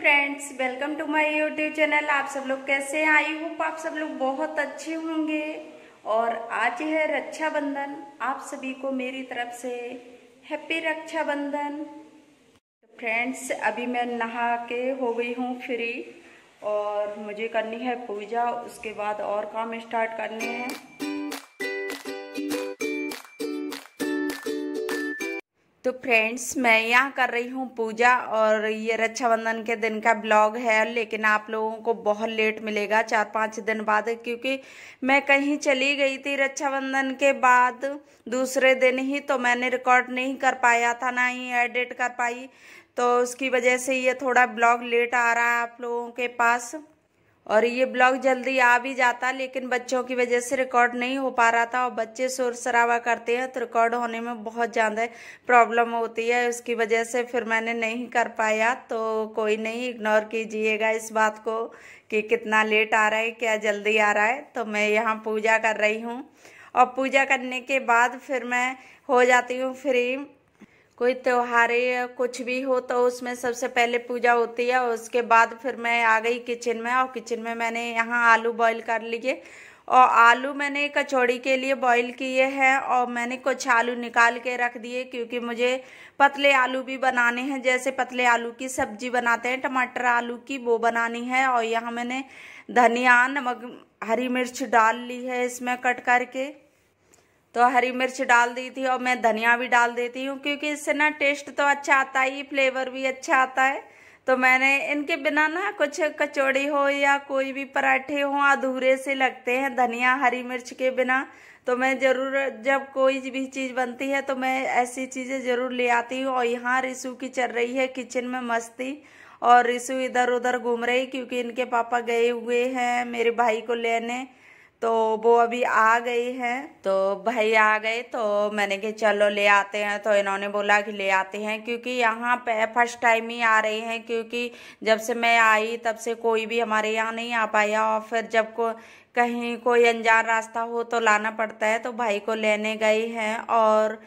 friends welcome to my YouTube channel आप सब लोग कैसे हैं आई होप आप सब लोग बहुत अच्छे होंगे और आज है रक्षाबंधन आप सभी को मेरी तरफ से हैप्पी रक्षाबंधन फ्रेंड्स अभी मैं नहा के हो गई हूँ फ्री और मुझे करनी है पूजा उसके बाद और काम स्टार्ट करने हैं तो फ्रेंड्स मैं यहाँ कर रही हूँ पूजा और ये रक्षाबंधन के दिन का ब्लॉग है लेकिन आप लोगों को बहुत लेट मिलेगा चार पाँच दिन बाद क्योंकि मैं कहीं चली गई थी रक्षाबंधन के बाद दूसरे दिन ही तो मैंने रिकॉर्ड नहीं कर पाया था ना ही एडिट कर पाई तो उसकी वजह से ये थोड़ा ब्लॉग लेट आ रहा है आप लोगों के पास और ये ब्लॉग जल्दी आ भी जाता लेकिन बच्चों की वजह से रिकॉर्ड नहीं हो पा रहा था और बच्चे शोर शराबा करते हैं तो रिकॉर्ड होने में बहुत ज़्यादा प्रॉब्लम होती है उसकी वजह से फिर मैंने नहीं कर पाया तो कोई नहीं इग्नोर कीजिएगा इस बात को कि कितना लेट आ रहा है क्या जल्दी आ रहा है तो मैं यहाँ पूजा कर रही हूँ और पूजा करने के बाद फिर मैं हो जाती हूँ फ्री कोई त्योहार या कुछ भी हो तो उसमें सबसे पहले पूजा होती है और उसके बाद फिर मैं आ गई किचन में और किचन में मैंने यहाँ आलू बॉईल कर लिए और आलू मैंने कचौड़ी के लिए बॉईल किए हैं और मैंने कुछ आलू निकाल के रख दिए क्योंकि मुझे पतले आलू भी बनाने हैं जैसे पतले आलू की सब्जी बनाते हैं टमाटर आलू की वो बनानी है और यहाँ मैंने धनिया नमक हरी मिर्च डाल ली है इसमें कट करके तो हरी मिर्च डाल दी थी और मैं धनिया भी डाल देती हूँ क्योंकि इससे ना टेस्ट तो अच्छा आता ही फ्लेवर भी अच्छा आता है तो मैंने इनके बिना ना कुछ कचौड़ी हो या कोई भी पराठे हो अधूरे से लगते हैं धनिया हरी मिर्च के बिना तो मैं ज़रूर जब कोई भी चीज़ बनती है तो मैं ऐसी चीज़ें ज़रूर ले आती हूँ और यहाँ रिसू की चल रही है किचन में मस्ती और रिसू इधर उधर घूम रही क्योंकि इनके पापा गए हुए हैं मेरे भाई को लेने तो वो अभी आ गई हैं तो भाई आ गए तो मैंने कहा चलो ले आते हैं तो इन्होंने बोला कि ले आते हैं क्योंकि यहाँ पे फर्स्ट टाइम ही आ रहे हैं क्योंकि जब से मैं आई तब से कोई भी हमारे यहाँ नहीं आ पाया और फिर जब को कहीं कोई अनजान रास्ता हो तो लाना पड़ता है तो भाई को लेने गई हैं और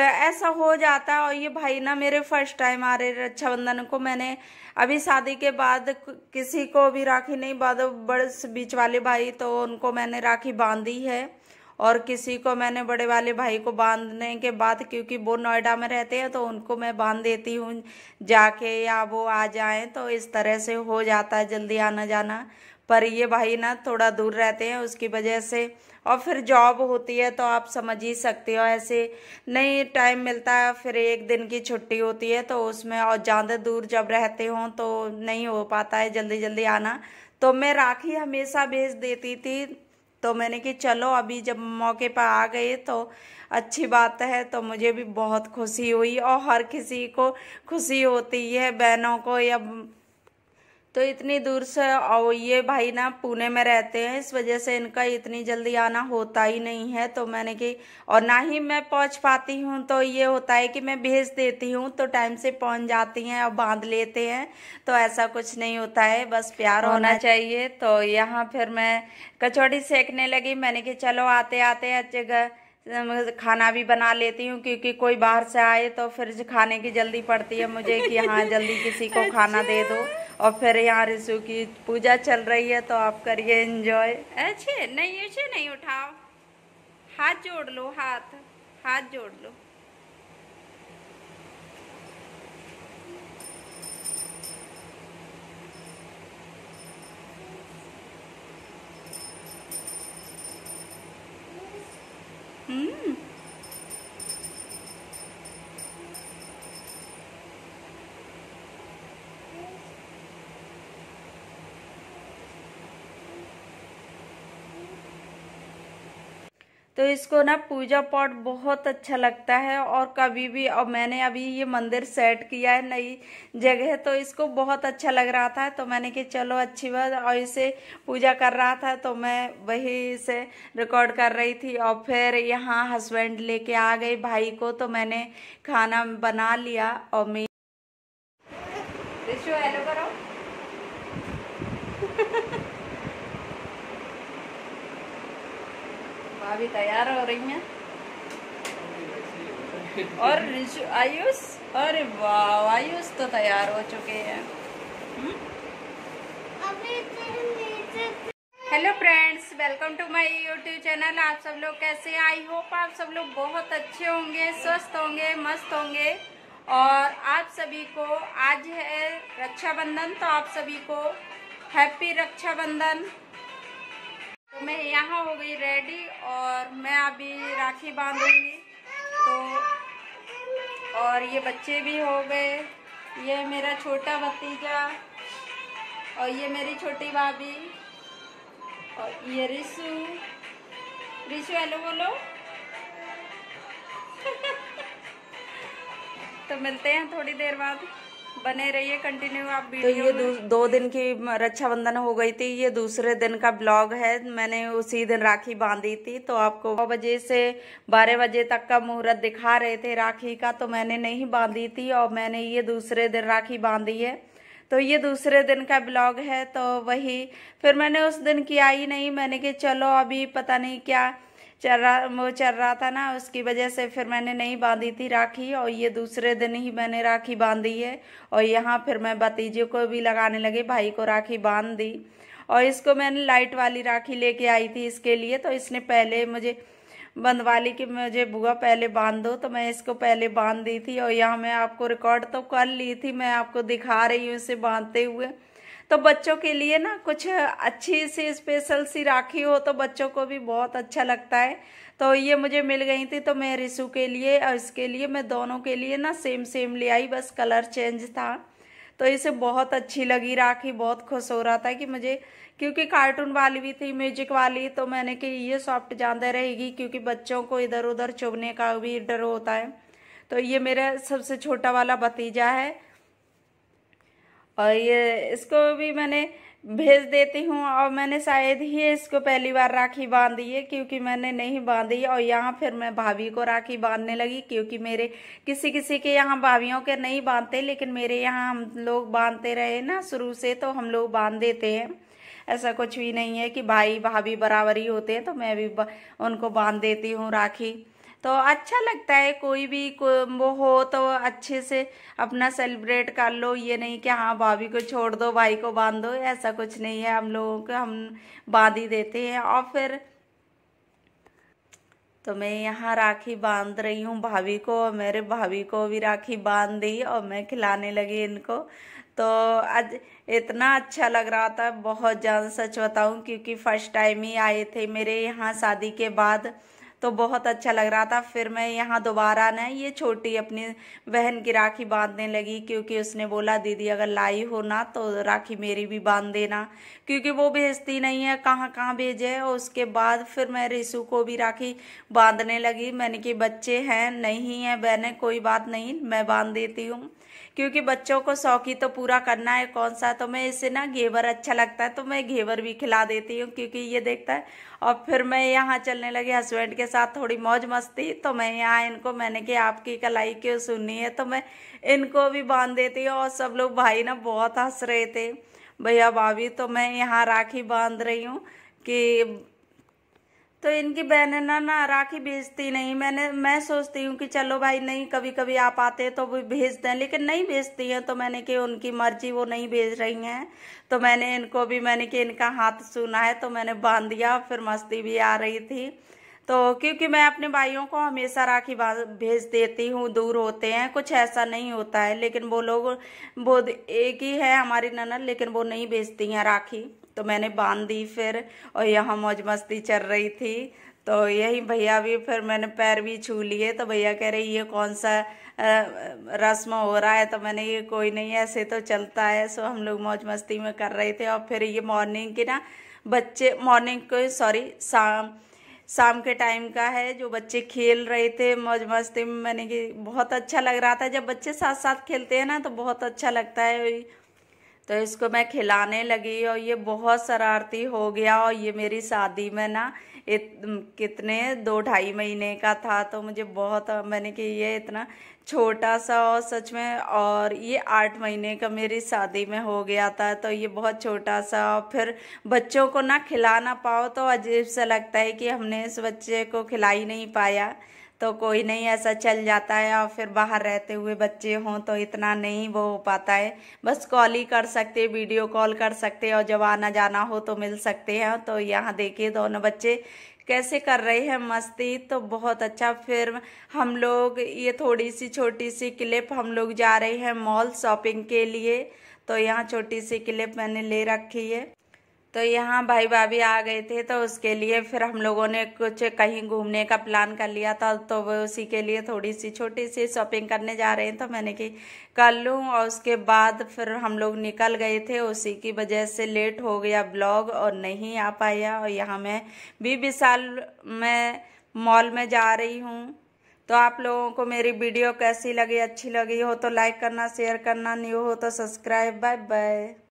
ऐसा हो जाता है और ये भाई ना मेरे फर्स्ट टाइम आ रहे रक्षाबंधन को मैंने अभी शादी के बाद किसी को भी राखी नहीं बांधो बड़े बीच वाले भाई तो उनको मैंने राखी बांधी है और किसी को मैंने बड़े वाले भाई को बांधने के बाद क्योंकि वो नोएडा में रहते हैं तो उनको मैं बांध देती हूँ जाके या वो आ जाए तो इस तरह से हो जाता है जल्दी आना जाना पर ये भाई ना थोड़ा दूर रहते हैं उसकी वजह से और फिर जॉब होती है तो आप समझ ही सकते हो ऐसे नहीं टाइम मिलता है फिर एक दिन की छुट्टी होती है तो उसमें और ज़्यादा दूर जब रहते हों तो नहीं हो पाता है जल्दी जल्दी आना तो मैं राखी हमेशा भेज देती थी तो मैंने कि चलो अभी जब मौके पर आ गए तो अच्छी बात है तो मुझे भी बहुत खुशी हुई और हर किसी को खुशी होती है बहनों को या तो इतनी दूर से और ये भाई ना पुणे में रहते हैं इस वजह से इनका इतनी जल्दी आना होता ही नहीं है तो मैंने कि और ना ही मैं पहुंच पाती हूँ तो ये होता है कि मैं भेज देती हूँ तो टाइम से पहुंच जाती हैं और बांध लेते हैं तो ऐसा कुछ नहीं होता है बस प्यार होना चाहिए तो यहाँ फिर मैं कचौड़ी सेकने लगी मैंने कि चलो आते आते अच्छे खाना भी बना लेती हूँ क्योंकि कोई बाहर से आए तो फिर खाने की जल्दी पड़ती है मुझे कि हाँ जल्दी किसी को खाना दे दो और फिर यहाँ ऋषु की पूजा चल रही है तो आप करिए इंजॉय अच्छे नहीं अच्छे नहीं उठाओ हाथ जोड़ लो हाथ हाथ जोड़ लो तो इसको ना पूजा पॉट बहुत अच्छा लगता है और कभी भी और मैंने अभी ये मंदिर सेट किया है नई जगह तो इसको बहुत अच्छा लग रहा था तो मैंने कि चलो अच्छी बात और इसे पूजा कर रहा था तो मैं वही इसे रिकॉर्ड कर रही थी और फिर यहाँ हस्बैंड लेके आ गए भाई को तो मैंने खाना बना लिया और मैं हेलो करो अभी तैयार हो रही हैं और आयुष और वाह आयुष तो तैयार हो चुके हैं hello friends welcome to my YouTube channel आप सब लोग कैसे आई होप आप सब लोग बहुत अच्छे होंगे स्वस्थ होंगे मस्त होंगे और आप सभी को आज है रक्षाबंधन तो आप सभी को हैप्पी रक्षाबंधन तो मैं यहाँ हो गई रेडी और मैं अभी राखी बांधूंगी तो और ये बच्चे भी हो गए ये मेरा छोटा भतीजा और ये मेरी छोटी भाभी और ये रिशु रिशु हेलो बोलो तो मिलते हैं थोड़ी देर बाद बने रहिए कंटिन्यू आप तो ये दो दिन की रक्षाबंधन हो गई थी ये दूसरे दिन का ब्लॉग है मैंने उसी दिन राखी बांधी थी तो आपको नौ बजे से बारह बजे तक का मुहूर्त दिखा रहे थे राखी का तो मैंने नहीं बांधी थी और मैंने ये दूसरे दिन राखी बांधी है तो ये दूसरे दिन का ब्लॉग है तो वही फिर मैंने उस दिन किया ही नहीं मैंने कि चलो अभी पता नहीं क्या चल रहा वो चल रहा था ना उसकी वजह से फिर मैंने नहीं बांधी थी राखी और ये दूसरे दिन ही मैंने राखी बांधी है और यहाँ फिर मैं भतीजे को भी लगाने लगे भाई को राखी बांध दी और इसको मैंने लाइट वाली राखी लेके आई थी इसके लिए तो इसने पहले मुझे बंधवा ली कि मुझे बुआ पहले बांध दो तो मैं इसको पहले बांध दी थी और यहाँ मैं आपको रिकॉर्ड तो कर ली थी मैं आपको दिखा रही हूँ इसे बांधते हुए तो बच्चों के लिए ना कुछ अच्छी सी स्पेशल सी राखी हो तो बच्चों को भी बहुत अच्छा लगता है तो ये मुझे मिल गई थी तो मैं रिसू के लिए और इसके लिए मैं दोनों के लिए ना सेम सेम ले आई बस कलर चेंज था तो इसे बहुत अच्छी लगी राखी बहुत खुश हो रहा था कि मुझे क्योंकि कार्टून वाली भी थी म्यूजिक वाली तो मैंने कि ये सॉफ्ट ज़्यादा रहेगी क्योंकि बच्चों को इधर उधर चुभने का भी डर होता है तो ये मेरा सबसे छोटा वाला भतीजा है और ये इसको भी मैंने भेज देती हूँ और मैंने शायद ही इसको पहली बार राखी बांध दी है क्योंकि मैंने नहीं बांधी और यहाँ फिर मैं भाभी को राखी बांधने लगी क्योंकि मेरे किसी किसी के यहाँ भाभीियों के नहीं बांधते लेकिन मेरे यहाँ हम लोग बांधते रहे ना शुरू से तो हम लोग बांध देते हैं ऐसा कुछ भी नहीं है कि भाई भाभी बराबर ही होते हैं तो मैं भी उनको बांध देती हूँ राखी तो अच्छा लगता है कोई भी को, वो हो तो अच्छे से अपना सेलिब्रेट कर लो ये नहीं कि हाँ भाभी को छोड़ दो भाई को बांध दो ऐसा कुछ नहीं है हम लोगों को हम बांध ही देते हैं और फिर तो मैं यहाँ राखी बांध रही हूँ भाभी को और मेरे भाभी को भी राखी बांध दी और मैं खिलाने लगी इनको तो आज इतना अच्छा लग रहा था बहुत ज़्यादा सच बताऊँ क्योंकि फर्स्ट टाइम ही आए थे मेरे यहाँ शादी के बाद तो बहुत अच्छा लग रहा था फिर मैं यहाँ दोबारा ना ये छोटी अपनी बहन की राखी बांधने लगी क्योंकि उसने बोला दीदी अगर लाई हो ना तो राखी मेरी भी बांध देना क्योंकि वो भेजती नहीं है कहाँ कहाँ भेजे और उसके बाद फिर मैं रिसु को भी राखी बांधने लगी मैंने कि बच्चे हैं नहीं हैं बहने कोई बात नहीं मैं बांध देती हूँ क्योंकि बच्चों को शौक ही तो पूरा करना है कौन सा तो मैं इसे ना घेवर अच्छा लगता है तो मैं घेवर भी खिला देती हूँ क्योंकि ये देखता है और फिर मैं यहाँ चलने लगी हस्बैंड के साथ थोड़ी मौज मस्ती तो मैं यहाँ इनको मैंने कि आपकी कलाई क्यों सुनी है तो मैं इनको भी बांध देती और सब लोग भाई ना बहुत हंस रहे थे भैया भाभी तो मैं यहाँ राखी बांध रही हूँ कि तो इनकी बहन ना ना राखी भेजती नहीं मैंने मैं सोचती हूँ कि चलो भाई नहीं कभी कभी आप आते हैं तो भी भेज दें लेकिन नहीं भेजती हैं तो मैंने कि उनकी मर्जी वो नहीं भेज रही हैं तो मैंने इनको भी मैंने कि इनका हाथ सुना है तो मैंने बांध दिया फिर मस्ती भी आ रही थी तो क्योंकि मैं अपने भाइयों को हमेशा राखी भेज देती हूँ दूर होते हैं कुछ ऐसा नहीं होता है लेकिन वो लोग वो एक ही है हमारी ननद लेकिन वो नहीं भेजती हैं राखी तो मैंने बांध दी फिर और यहाँ मौज मस्ती चल रही थी तो यही भैया भी फिर मैंने पैर भी छू लिए तो भैया कह रहे ये कौन सा रस्म हो रहा है तो मैंने ये कोई नहीं ऐसे तो चलता है सो हम लोग मौज मस्ती में कर रहे थे और फिर ये मॉर्निंग की ना बच्चे मॉर्निंग को सॉरी शाम शाम के टाइम का है जो बच्चे खेल रहे थे मौज मस्ती में मैंने कि बहुत अच्छा लग रहा था जब बच्चे साथ साथ खेलते हैं ना तो बहुत अच्छा लगता है तो इसको मैं खिलाने लगी और ये बहुत शरारती हो गया और ये मेरी शादी में ना इत, कितने दो ढाई महीने का था तो मुझे बहुत मैंने कि ये इतना छोटा सा और सच में और ये आठ महीने का मेरी शादी में हो गया था तो ये बहुत छोटा सा और फिर बच्चों को ना खिला ना पाओ तो अजीब सा लगता है कि हमने इस बच्चे को खिला ही नहीं पाया तो कोई नहीं ऐसा चल जाता है और फिर बाहर रहते हुए बच्चे हों तो इतना नहीं वो हो पाता है बस कॉल ही कर सकते वीडियो कॉल कर सकते और जब आना जाना हो तो मिल सकते हैं तो यहाँ देखिए दोनों बच्चे कैसे कर रहे हैं मस्ती तो बहुत अच्छा फिर हम लोग ये थोड़ी सी छोटी सी क्लिप हम लोग जा रहे हैं मॉल शॉपिंग के लिए तो यहाँ छोटी सी क्लिप मैंने ले रखी है तो यहाँ भाई भाभी आ गए थे तो उसके लिए फिर हम लोगों ने कुछ कहीं घूमने का प्लान कर लिया था तो वो उसी के लिए थोड़ी सी छोटी सी शॉपिंग करने जा रहे हैं तो मैंने कि कर लूँ और उसके बाद फिर हम लोग निकल गए थे उसी की वजह से लेट हो गया ब्लॉग और नहीं आ पाया और यहाँ मैं भी विशाल में मॉल में जा रही हूँ तो आप लोगों को मेरी वीडियो कैसी लगी अच्छी लगी हो तो लाइक करना शेयर करना न्यू हो तो सब्सक्राइब बाय बाय